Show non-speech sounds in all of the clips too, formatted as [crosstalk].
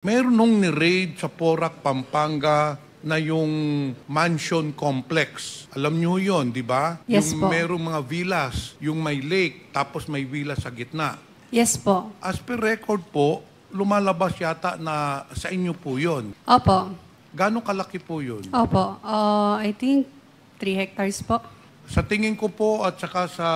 Meron nung ni-raid sa Porac, Pampanga, na yung mansion complex. Alam nyo yon di ba? Yes yung po. merong mga villas, yung may lake, tapos may villa sa gitna. Yes po. As per record po, lumalabas yata na sa inyo po yon. Opo. Gano'ng kalaki po yon? Opo. Uh, I think 3 hectares po. Sa tingin ko po at saka sa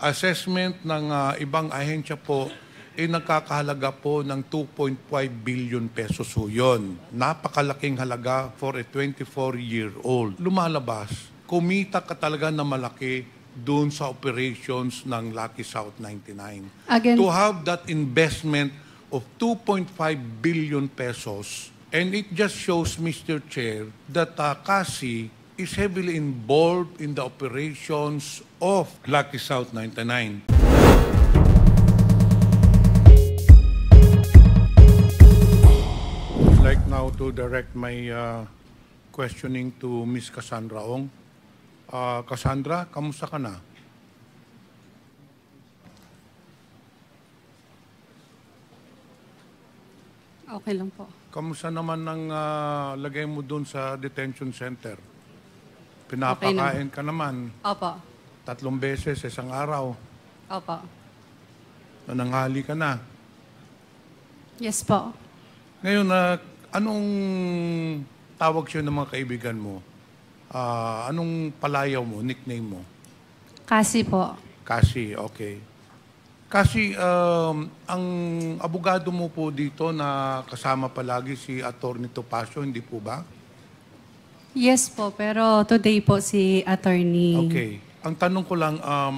assessment ng uh, ibang ahensya po, ay eh, nagkakahalaga po ng 2.5 billion pesos po yun. Napakalaking halaga for a 24-year-old. Lumalabas, kumita ka talaga na malaki doon sa operations ng Lucky South 99. Again, to have that investment of 2.5 billion pesos, and it just shows, Mr. Chair, that uh, Kasi is heavily involved in the operations of Lucky South 99. like now to direct my uh, questioning to Ms. Cassandra Ong. Uh, Cassandra, kamusta ka na? Okay lang po. Kamusta naman ang uh, lagay mo doon sa detention center? Pinapakain ka naman. Opo. Tatlong beses, isang araw. Opo. Nananghali ka na. Yes po. Ngayon, uh, Anong tawag siya ng mga kaibigan mo? Ah, anong palayaw mo, nickname mo? Kasi po. Kasi, okay. Kasi um, ang abogado mo po dito na kasama palagi si Attorney Topacio, hindi po ba? Yes po, pero today po si attorney. Okay. Ang tanong ko lang, um,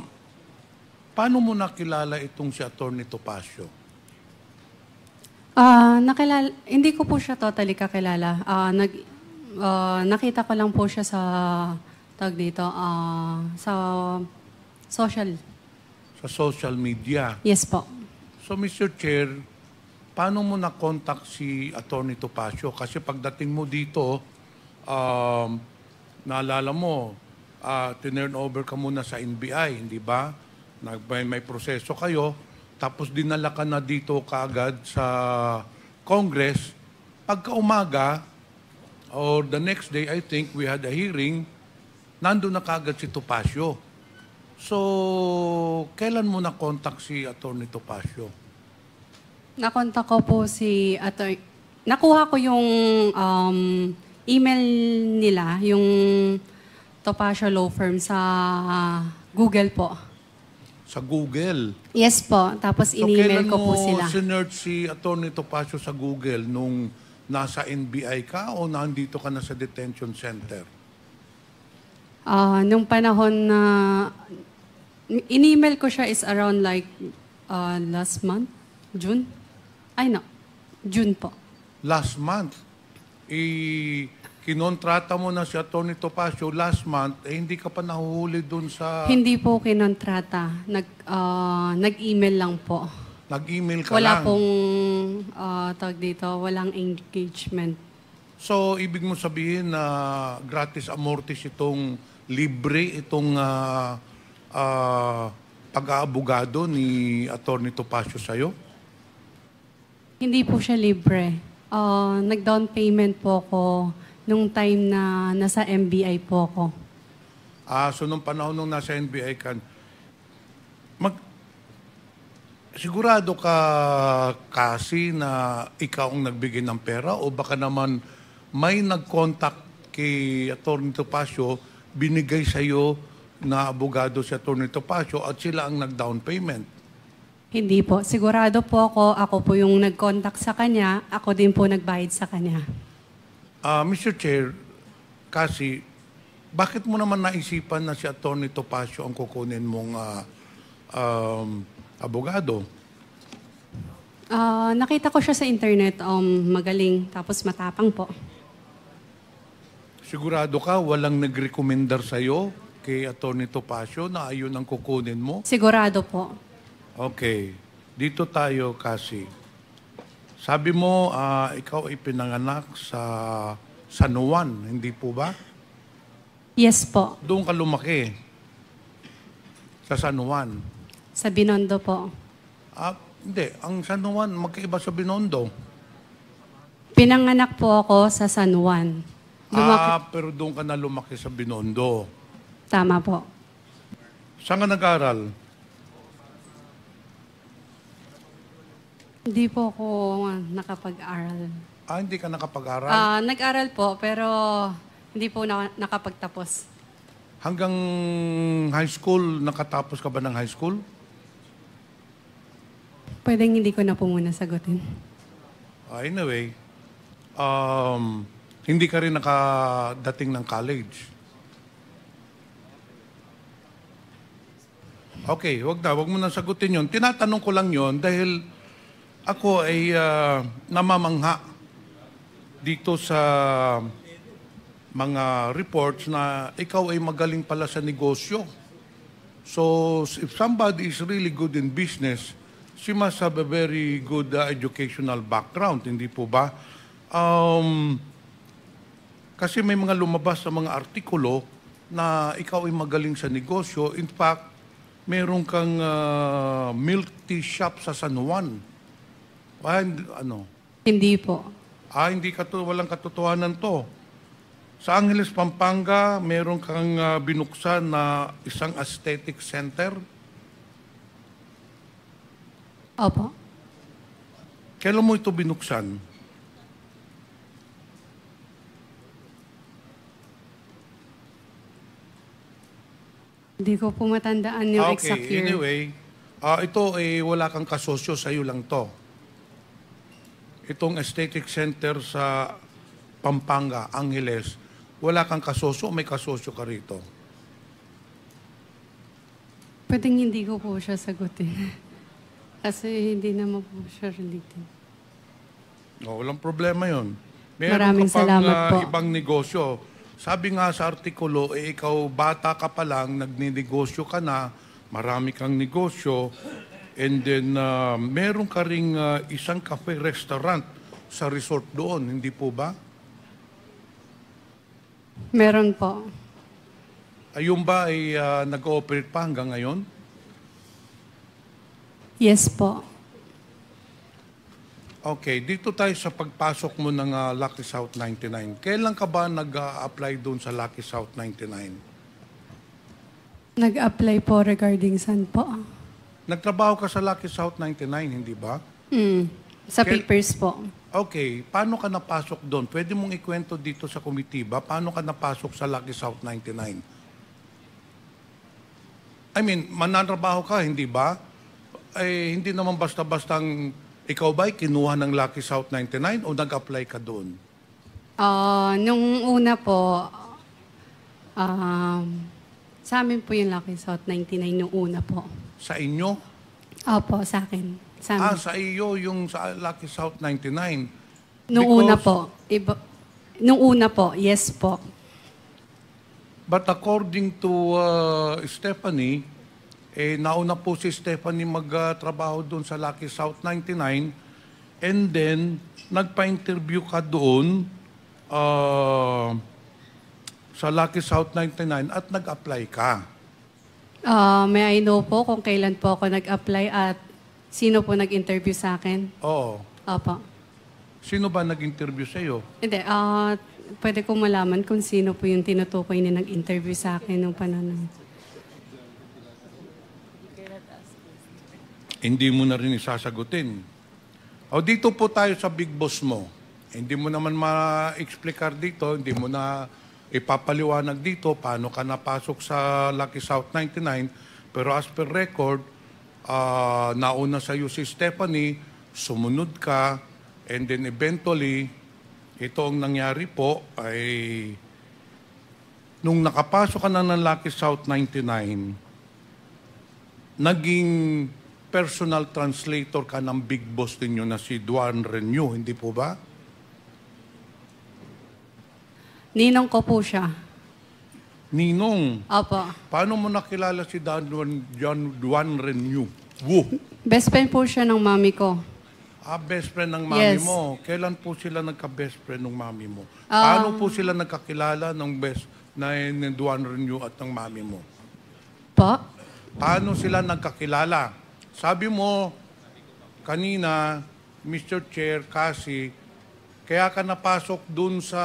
paano mo nakilala itong si Attorney Topacio? Ah, nakilala, hindi ko po siya totally kakilala. Ah, nag, ah, nakita ko lang po siya sa, tag dito, ah, sa social. Sa social media. Yes po. So, Mr. Chair, paano mo na-contact si Attorney Topacio? Kasi pagdating mo dito, um, naalala mo, uh, ah, tinurn over ka muna sa NBI, hindi ba? Nag, may, may proseso kayo tapos dinala ka na dito kaagad sa Congress, pagka umaga, or the next day, I think, we had a hearing, nando na kaagad si Topacio. So, kailan mo na-contact si Attorney Topacio? Nakontak ko po si Attorney... Nakuha ko yung um, email nila, yung Topacio Law Firm sa uh, Google po sa Google. Yes po, tapos so, in-email ko po sila. So kailan mo si Atty. Topacio sa Google nung nasa NBI ka o nandito ka na sa detention center? Uh, nung panahon na in-email ko siya is around like uh, last month, June? Ay no, June po. Last month? I kinontrata mo na si Atty. Topacio last month, eh, hindi ka pa nahuhuli dun sa... Hindi po kinontrata. Nag, ah, nag-email lang po. Nag-email ka Wala lang. pong, ah, tawag dito, walang engagement. So, ibig mo sabihin na gratis amortis itong libre, itong ah, ah, pag-aabogado ni Atty. Topacio sa'yo? Hindi po siya libre. Uh, nag-down payment po ako nung time na nasa MBI po ako. Ah, so nung panahon nung nasa NBI ka, mag, sigurado ka kasi na ikaw ang nagbigay ng pera o baka naman may nag-contact kay Atty. Topacio, binigay sa iyo na abogado si Atty. Topacio at sila ang nag-down payment. Hindi po. Sigurado po ako, ako po yung nag-contact sa kanya, ako din po nagbayad sa kanya. Uh, ah, Mr. Chair, kasi bakit mo naman naisipan na si Atty. Topacio ang kukunin mong uh, um, abogado? Uh, nakita ko siya sa internet, um, magaling, tapos matapang po. Sigurado ka walang nagrekomendar sa'yo kay Atty. Topacio na ayun ang kukunin mo? Sigurado po. Okay. Dito tayo kasi. Sabi mo, uh, ikaw ay pinanganak sa San Juan, hindi po ba? Yes po. Doon ka lumaki? Sa San Juan? Sa Binondo po. Ah, hindi. Ang San Juan, magkaiba sa Binondo. Pinanganak po ako sa San Juan. Lumaki... Ah, pero doon ka na lumaki sa Binondo. Tama po. Saan ka nag-aral? Hindi po ako ah, nakapag-aral. Ah, hindi ka nakapag-aral? Ah, nag-aral po, pero hindi po na- nakapagtapos. Hanggang high school, nakatapos ka ba ng high school? Pwedeng hindi ko na po muna sagutin. Ah, anyway, um, hindi ka rin nakadating ng college. Okay, wag na, wag mo na sagutin yon. Tinatanong ko lang yon dahil ako ay uh, namamangha dito sa mga reports na ikaw ay magaling pala sa negosyo. So, if somebody is really good in business, she must have a very good uh, educational background, hindi po ba? Um, kasi may mga lumabas na mga artikulo na ikaw ay magaling sa negosyo. In fact, meron kang uh, milk tea shop sa San Juan Ah, ano? Hindi po. Ah, hindi ka to, walang katotohanan to. Sa Angeles, Pampanga, meron kang ah, binuksan na isang aesthetic center. Opo. Kailan mo ito binuksan? Hindi ko po matandaan yung Ah, okay, exact year. anyway, ah, ito eh, wala kang kasosyo, sa'yo lang to itong aesthetic center sa Pampanga, Angeles, wala kang kasosyo, may kasosyo ka rito? Pwedeng hindi ko po siya sagutin. Kasi hindi naman po siya related. No, oh, walang problema yon. Meron Maraming ka pang, salamat uh, po. ibang negosyo. Sabi nga sa artikulo, eh, ikaw bata ka pa lang, nagninegosyo ka na, marami kang negosyo, And then, uh, meron ka ring uh, isang cafe restaurant sa resort doon, hindi po ba? Meron po. Ayun ah, ba ay uh, nag-ooperate pa hanggang ngayon? Yes po. Okay, dito tayo sa pagpasok mo ng uh, Lucky South 99. Kailan ka ba nag-apply doon sa Lucky South 99? Nag-apply po regarding saan po? Nagtrabaho ka sa Lucky South 99, hindi ba? Mm, sa Kel- papers po. Okay, paano ka napasok doon? Pwede mong ikwento dito sa komitiba, paano ka napasok sa Lucky South 99? I mean, mananrabaho ka, hindi ba? Eh, hindi naman basta-bastang ikaw ba'y kinuha ng Lucky South 99 o nag-apply ka doon? Uh, nung una po, um, sa amin po yung Lucky South 99 nung una po. Sa inyo? Opo, sa akin. Sa Ah, sa iyo yung sa Lucky South 99. Nung una po. Iba, nung una po, yes po. But according to uh, Stephanie, eh, nauna po si Stephanie magtrabaho uh, doon sa Lucky South 99 and then nagpa-interview ka doon uh, sa Lucky South 99 at nag-apply ka. Uh, may I know po kung kailan po ako nag-apply at sino po nag-interview sa akin? Oo. Opo. Sino ba nag-interview sa'yo? iyo? Hindi, uh, pwede ko malaman kung sino po yung tinutukoy na nag-interview sa akin nung panahon. Hindi mo na rin isasagutin. O dito po tayo sa big boss mo. Hindi mo naman ma-explicar dito, hindi mo na ipapaliwanag dito paano ka napasok sa Lucky South 99. Pero as per record, uh, nauna sa iyo si Stephanie, sumunod ka, and then eventually, ito ang nangyari po ay nung nakapasok ka na ng Lucky South 99, naging personal translator ka ng big boss ninyo na si Duan Renew, hindi po ba? Ninong ko po siya. Ninong, Opo. paano mo nakilala si Don Juan, John Juan Renew? Wu. Best friend po siya ng mami ko. Ah, best friend ng mami Yes. mo. Kailan po sila nagka-best friend ng mami mo? Um, paano po sila nagkakilala ng best na ni Duan Renew at ng mami mo? Po? Paano sila nagkakilala? Sabi mo kanina, Mr. Chair, kasi kaya ka napasok dun sa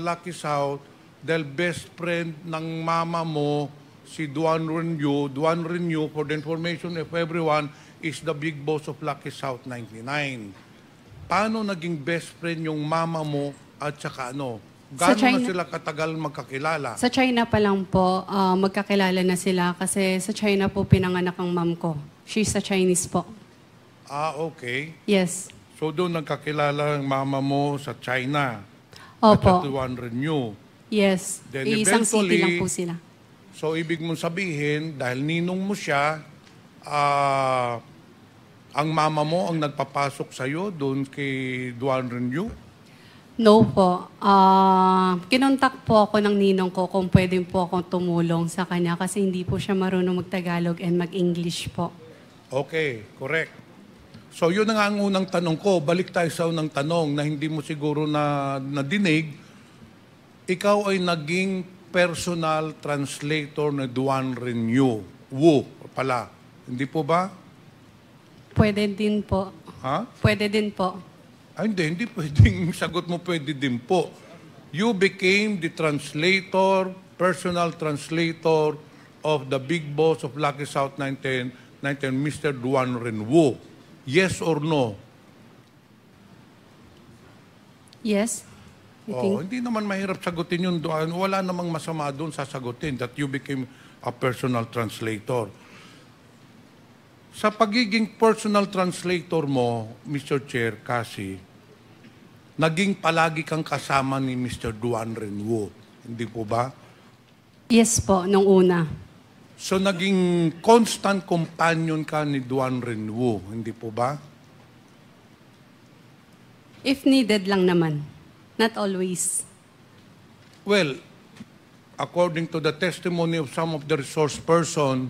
Lucky South dahil best friend ng mama mo, si Duan Renew. Duan Renew, for the information of everyone, is the big boss of Lucky South 99. Paano naging best friend yung mama mo at saka ano? Gaano China, na sila katagal magkakilala? Sa China pa lang po, uh, magkakilala na sila kasi sa China po pinanganak ang mom ko. She's a Chinese po. Ah, okay. Yes. So doon nagkakilala ng mama mo sa China. Opo. At Tatuan Renew. Yes. Then Iisang city lang po sila. So ibig mong sabihin, dahil ninong mo siya, uh, ang mama mo ang nagpapasok sa'yo doon kay Duan Renew? No po. Uh, kinontak po ako ng ninong ko kung pwede po akong tumulong sa kanya kasi hindi po siya marunong magtagalog and mag-English po. Okay, correct. So yun ang ang unang tanong ko. Balik tayo sa unang tanong na hindi mo siguro na nadinig. Ikaw ay naging personal translator ni Duan Renew. Wu pala. Hindi po ba? Pwede din po. Ha? Pwede din po. Ay, ah, hindi, hindi pwedeng [laughs] sagot mo pwede din po. You became the translator, personal translator of the big boss of Lucky South 19, 19 Mr. Duan Renwu. Yes or no? Yes? Oh, hindi naman mahirap sagutin yun doon. Wala namang masama doon sasagutin that you became a personal translator. Sa pagiging personal translator mo, Mr. Chair, kasi, naging palagi kang kasama ni Mr. Duan Renwo. Hindi po ba? Yes po, nung una. So naging constant companion ka ni Duan Renwu, hindi po ba? If needed lang naman. Not always. Well, according to the testimony of some of the resource person,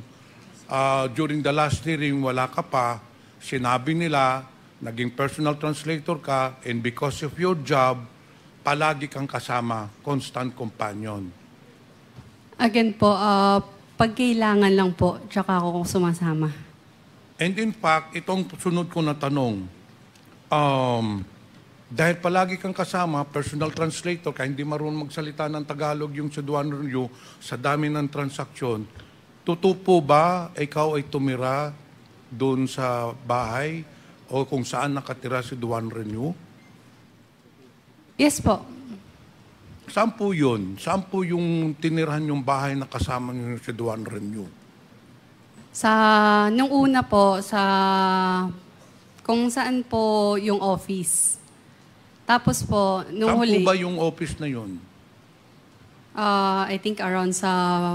uh, during the last hearing, wala ka pa. Sinabi nila, naging personal translator ka, and because of your job, palagi kang kasama, constant companion. Again po, uh, Pagkailangan lang po, tsaka ako kung sumasama. And in fact, itong sunod ko na tanong, um, dahil palagi kang kasama, personal translator ka, hindi marunong magsalita ng Tagalog yung sa Duan Review, sa dami ng transaksyon, tutupo ba ikaw ay tumira doon sa bahay o kung saan nakatira si Duan Renew? Yes po. Saan po yun? Saan po yung tinirhan yung bahay na kasama nyo si Duan Renew? Sa, nung una po, sa kung saan po yung office. Tapos po, nung Saan huli, po ba yung office na yun? ah, I think around sa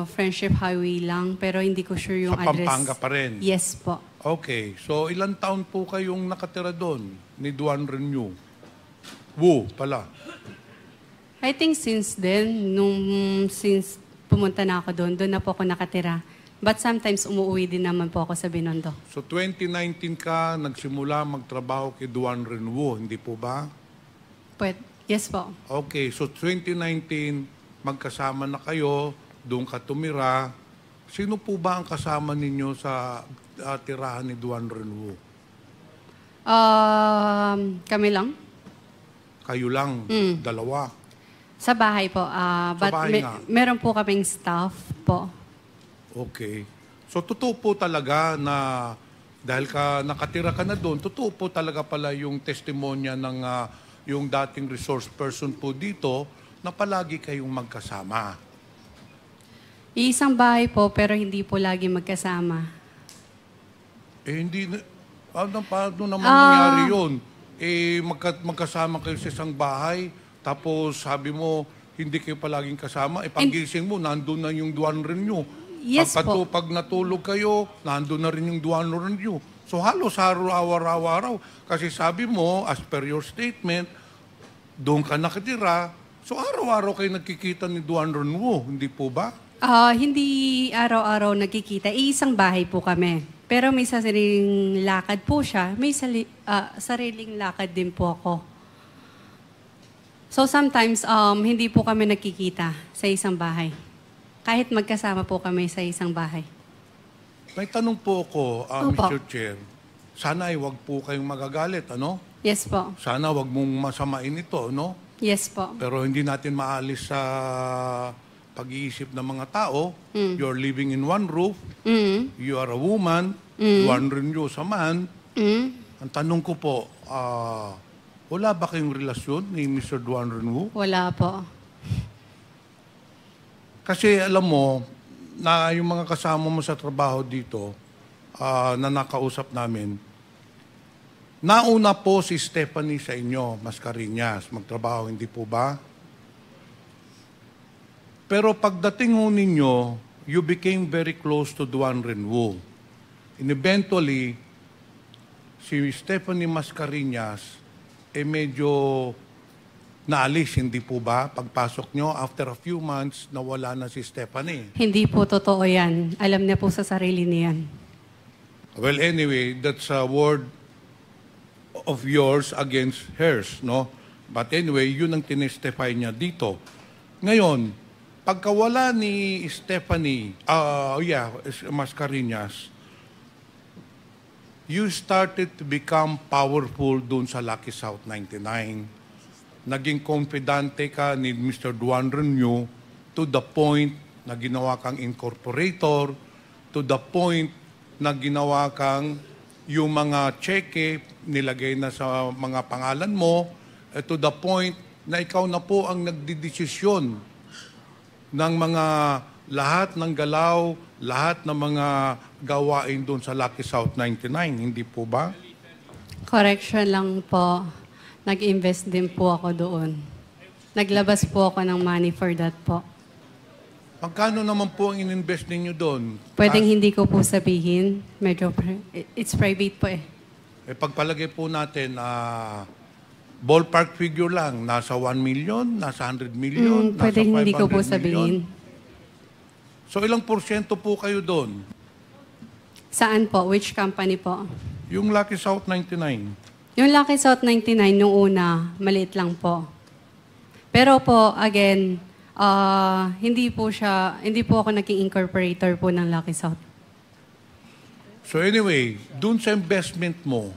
Friendship Highway lang, pero hindi ko sure yung Sa address. Pampanga pa rin? Yes po. Okay, so ilan taon po kayong nakatira doon ni Duan Renew? Wu pala. I think since then, nung since pumunta na ako doon, doon na po ako nakatira. But sometimes umuwi din naman po ako sa Binondo. So 2019 ka nagsimula magtrabaho kay Duan Renwo, hindi po ba? Pwede. Yes po. Okay, so 2019 magkasama na kayo, doon ka tumira. Sino po ba ang kasama ninyo sa uh, tirahan ni Duan Renwo? Um, kami lang. Kayo lang, mm. dalawa. Sa bahay po. ah, Sa but bahay nga. meron po kaming staff po. Okay. So totoo po talaga na dahil ka nakatira ka na doon, totoo po talaga pala yung testimonya ng ah, yung dating resource person po dito na palagi kayong magkasama. Isang bahay po, pero hindi po lagi magkasama. Eh hindi na- ano paano naman Ah. nangyari 'yon? Eh magka, magkasama kayo sa isang bahay, tapos sabi mo, hindi kayo palaging kasama. E eh, paggising mo, nandun na yung duwanren nyo. Yes pag, po. Pag natulog kayo, nandun na rin yung duwanren nyo. So halos araw-araw-araw. Kasi sabi mo, as per your statement, doon ka nakatira. So araw-araw kayo nagkikita ni Duanron Wu, hindi po ba? Uh, hindi araw-araw nagkikita. Iisang eh, bahay po kami. Pero may sariling lakad po siya. May sali- uh, sariling lakad din po ako. So sometimes, um, hindi po kami nagkikita sa isang bahay. Kahit magkasama po kami sa isang bahay. May tanong po ako, uh, Opo. Mr. Chair. Sana ay wag po kayong magagalit, ano? Yes po. Sana wag mong masamain ito, no? Yes po. Pero hindi natin maalis sa pag-iisip ng mga tao. Mm. You're living in one roof. Mm. You are a woman. Mm. You are rin you sa man. Mm. Ang tanong ko po, ah... Uh, wala ba kayong relasyon ni Mr. Duan Renwu? Wala po. Kasi alam mo, na yung mga kasama mo sa trabaho dito, uh, na nakausap namin, nauna po si Stephanie sa inyo, Mascarinas, magtrabaho, hindi po ba? Pero pagdating ho ninyo, you became very close to Duan Renwu. And eventually, si Stephanie Mascarinas eh medyo naalis, hindi po ba? Pagpasok nyo, after a few months, nawala na si Stephanie. Hindi po totoo yan. Alam niya po sa sarili niyan. Well, anyway, that's a word of yours against hers, no? But anyway, yun ang tinestify niya dito. Ngayon, pagkawala ni Stephanie, uh, yeah, Mascarinas, you started to become powerful doon sa Lucky South 99. Naging confidante ka ni Mr. Duan Renew to the point na ginawa kang incorporator, to the point na ginawa kang yung mga cheque nilagay na sa mga pangalan mo, eh, to the point na ikaw na po ang nagdidesisyon ng mga lahat ng galaw lahat ng mga gawain doon sa Lucky South 99, hindi po ba? Correction lang po. Nag-invest din po ako doon. Naglabas po ako ng money for that po. Pagkano naman po ang in-invest ninyo doon? Pwedeng At, ah. hindi ko po sabihin. Medyo, it's private po eh. Eh pagpalagay po natin, ah, ballpark figure lang, nasa 1 million, nasa 100 million, Mm, nasa pwedeng hindi ko po 500 million. sabihin. So ilang porsyento po kayo doon? Saan po? Which company po? Yung Lucky South 99. Yung Lucky South 99 nung una, maliit lang po. Pero po, again, uh, hindi po siya, hindi po ako naging incorporator po ng Lucky South. So anyway, dun sa investment mo,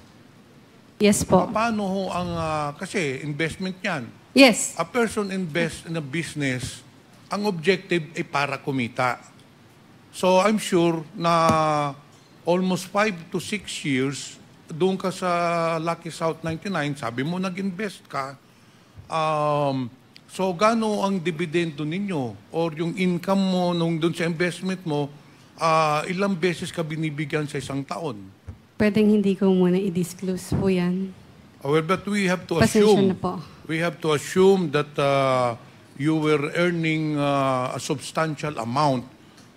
Yes po. Paano ho ang, uh, kasi investment yan. Yes. A person invests in a business, ang objective ay para kumita. So I'm sure na almost 5 to 6 years doon ka sa Lucky South 99, sabi mo nag-invest ka. Um, so gano ang dividendo ninyo or yung income mo nung doon sa investment mo, uh, ilang beses ka binibigyan sa isang taon? Pwedeng hindi ko muna i-disclose po yan. Well, but we have to Pasensya assume, we have to assume that uh, you were earning uh, a substantial amount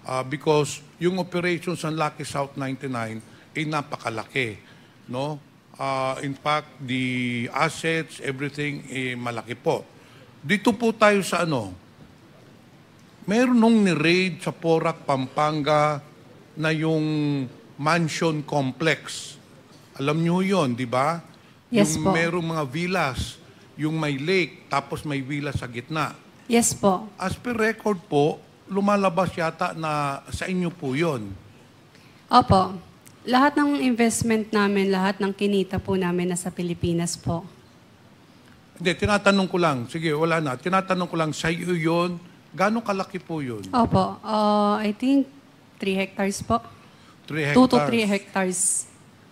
uh, because yung operations ng Lucky South 99 ay eh, napakalaki. No? Uh, in fact, the assets, everything, eh, malaki po. Dito po tayo sa ano, meron nung ni-raid sa Porac, Pampanga na yung mansion complex. Alam nyo yon di ba? Yes yung po. merong mga villas, yung may lake, tapos may villa sa gitna Yes po. As per record po, lumalabas yata na sa inyo po yun. Opo. Lahat ng investment namin, lahat ng kinita po namin nasa Pilipinas po. Hindi, tinatanong ko lang. Sige, wala na. Tinatanong ko lang, sa iyo yun, gano'ng kalaki po yun? Opo. Uh, I think 3 hectares po. 3 hectares. 2 to 3 hectares.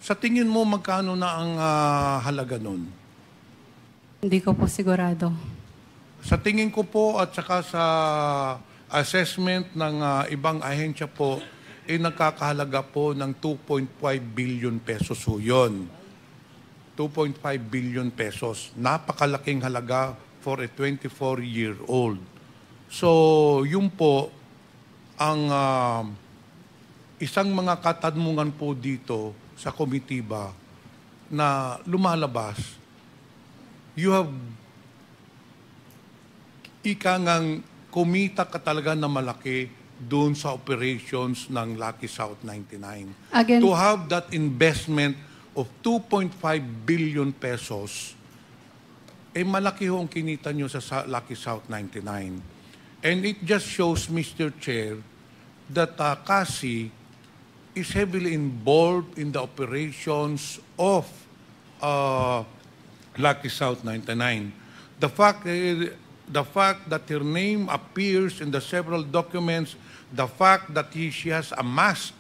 Sa tingin mo, magkano na ang uh, halaga nun? Hindi ko po sigurado. Sa tingin ko po at saka sa assessment ng uh, ibang ahensya po, ay eh, nagkakahalaga po ng 2.5 billion pesos ho yun. 2.5 billion pesos. Napakalaking halaga for a 24-year-old. So, yun po, ang uh, isang mga katadmungan po dito sa komitiba na lumalabas, you have ika ngang kumita ka talaga na malaki doon sa operations ng Lucky South 99. Again, to have that investment of 2.5 billion pesos, eh malaki ho ang kinita nyo sa Lucky South 99. And it just shows, Mr. Chair, that uh, Kasi is heavily involved in the operations of uh, Lucky South 99. The fact uh, the fact that her name appears in the several documents, the fact that he, she has amassed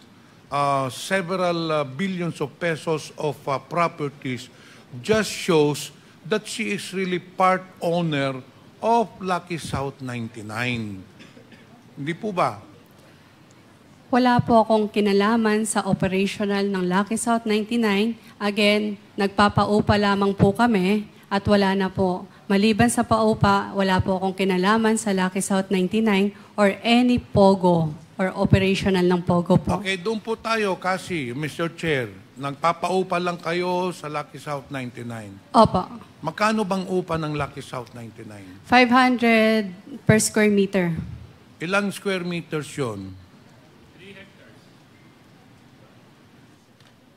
uh, several uh, billions of pesos of uh, properties just shows that she is really part owner of Lucky South 99. Hindi po ba? Wala po akong kinalaman sa operational ng Lucky South 99. Again, nagpapaupa lamang po kami at wala na po Maliban sa paupa, wala po akong kinalaman sa Lucky South 99 or any POGO or operational ng POGO po. Okay, doon po tayo kasi, Mr. Chair, nagpapaupa lang kayo sa Lucky South 99. Opo. Magkano bang upa ng Lucky South 99? 500 per square meter. Ilang square meters yon? 3 hectares.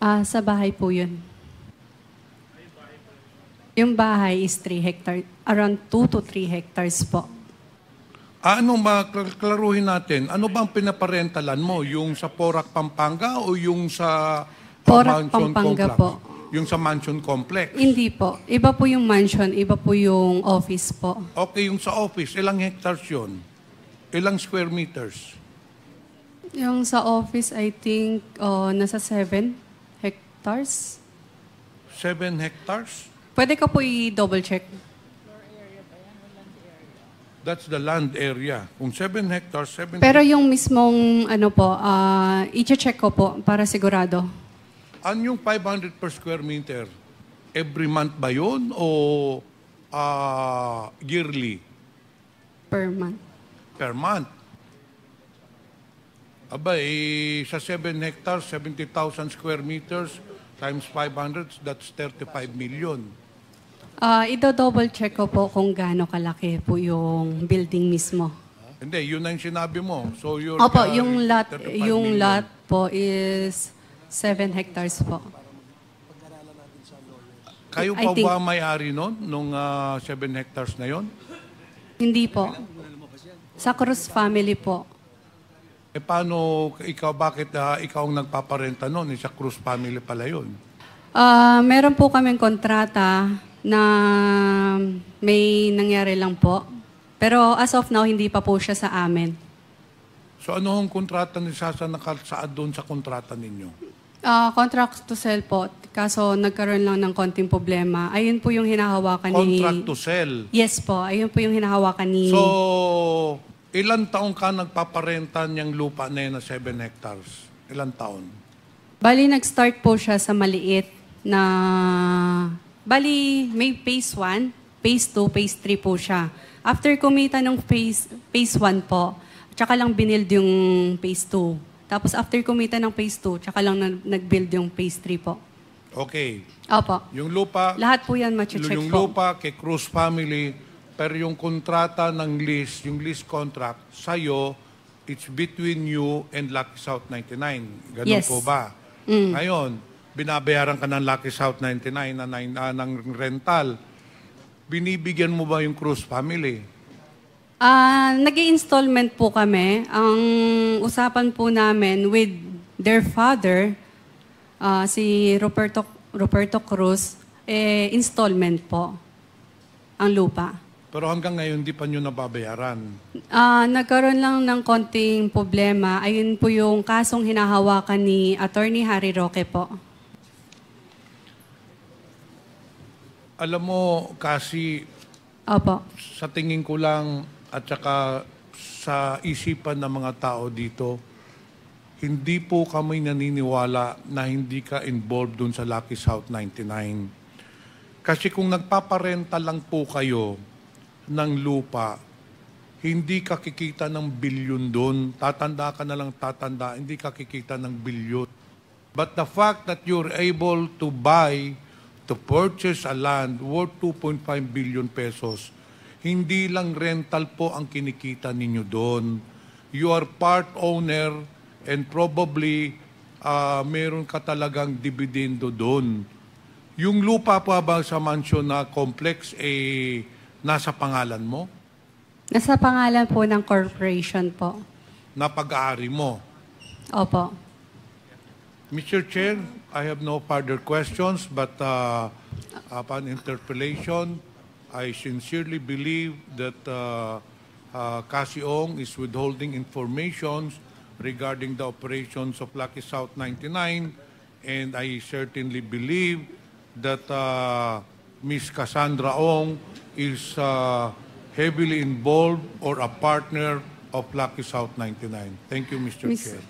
Ah, sa bahay po yun. Yung bahay is 3 hectares, around 2 to 3 hectares po. Ah, ano klaruhin natin? Ano bang pinaparentalan mo? Yung sa Porac, Pampanga o yung sa uh, Porac, mansion Pampanga complex? po. Yung sa mansion complex? Hindi po. Iba po yung mansion, iba po yung office po. Okay, yung sa office, ilang hectares yun? Ilang square meters? Yung sa office, I think, oh, nasa 7 hectares. 7 hectares? Pwede ka po i-double check. That's the land area. Kung 7 hectares, 7 Pero yung mismong, ano po, uh, i-check ko po para sigurado. An yung 500 per square meter? Every month ba yun o uh, yearly? Per month. Per month. Aba, eh, sa 7 hectares, 70,000 square meters times 500, that's 35 million. Uh, ah, Ido-double check ko po kung gaano kalaki po yung building mismo. Hindi, yun ang sinabi mo. So you're, Opo, yung lot, yung million. lot po is 7 hectares po. Kayo I pa ba may-ari noon, nung uh, ah, 7 hectares na yon? Hindi po. Sa Cruz family po. Eh paano, ikaw, bakit uh, ikaw ang nagpaparenta nun? Eh, sa Cruz family pala yun. Uh, meron po kaming kontrata na may nangyari lang po. Pero as of now, hindi pa po siya sa amin. So ano hong kontrata ni Sasa nakasaad doon sa kontrata ninyo? Ah, contract to sell po. Kaso nagkaroon lang ng konting problema. Ayun po yung hinahawakan ni... Contract to sell. Yes po, ayun po yung hinahawakan ni... So, ilan taon ka nagpaparenta niyang lupa na yun na 7 hectares? Ilan taon? Bali, nag-start po siya sa maliit na Bali, may phase 1, phase 2, phase 3 po siya. After kumita ng phase, phase 1 po, tsaka lang binild yung phase 2. Tapos after kumita ng phase 2, tsaka lang nag-build yung phase 3 po. Okay. Opo. Yung lupa... Lahat po yan mache-check yung po. Yung lupa kay Cruz Family, pero yung kontrata ng lease, yung lease contract, sa'yo, it's between you and Lucky South 99. Ganun yes. po ba? Mm. Ngayon, binabayaran ka ng Lucky South 99 na 9 uh, ah, ng rental, binibigyan mo ba yung Cruz family? Ah, nag i installment po kami. Ang usapan po namin with their father, uh, si Roberto, Roberto Cruz, eh, installment po ang lupa. Pero hanggang ngayon, di pa nyo nababayaran. Ah, nagkaroon lang ng konting problema. Ayun po yung kasong hinahawakan ni Attorney Harry Roque po. Alam mo, kasi Opo. sa tingin ko lang at saka sa isipan ng mga tao dito, hindi po kami naniniwala na hindi ka involved dun sa Lucky South 99. Kasi kung nagpaparenta lang po kayo ng lupa, hindi ka kikita ng bilyon doon. Tatanda ka na lang tatanda, hindi ka kikita ng bilyon. But the fact that you're able to buy to purchase a land worth 2.5 billion pesos, hindi lang rental po ang kinikita ninyo doon. You are part owner and probably uh, meron ka talagang dividendo doon. Yung lupa po ba sa mansion na complex eh nasa pangalan mo? Nasa pangalan po ng corporation po. Na pag-aari mo? Opo. Mr. Chair, I have no further questions, but uh, upon interpellation, I sincerely believe that uh, uh, Cassie Ong is withholding information regarding the operations of Lucky South 99, and I certainly believe that uh, Ms. Cassandra Ong is uh, heavily involved or a partner of Lucky South 99. Thank you, Mr. Ms. Chair.